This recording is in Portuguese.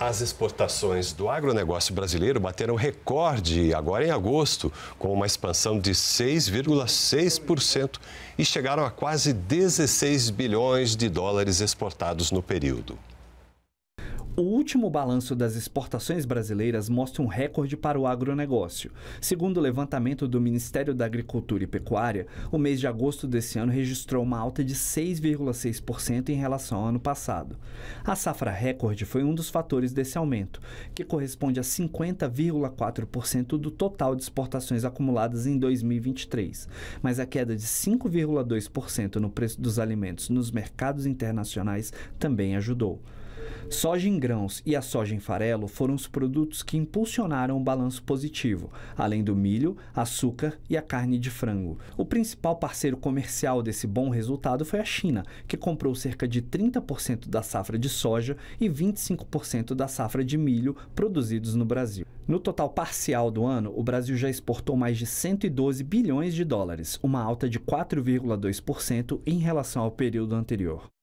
As exportações do agronegócio brasileiro bateram recorde agora em agosto, com uma expansão de 6,6% e chegaram a quase 16 bilhões de dólares exportados no período. O último balanço das exportações brasileiras mostra um recorde para o agronegócio. Segundo o levantamento do Ministério da Agricultura e Pecuária, o mês de agosto desse ano registrou uma alta de 6,6% em relação ao ano passado. A safra recorde foi um dos fatores desse aumento, que corresponde a 50,4% do total de exportações acumuladas em 2023, mas a queda de 5,2% no preço dos alimentos nos mercados internacionais também ajudou. Soja em grãos e a soja em farelo foram os produtos que impulsionaram o balanço positivo, além do milho, açúcar e a carne de frango. O principal parceiro comercial desse bom resultado foi a China, que comprou cerca de 30% da safra de soja e 25% da safra de milho produzidos no Brasil. No total parcial do ano, o Brasil já exportou mais de 112 bilhões de dólares, uma alta de 4,2% em relação ao período anterior.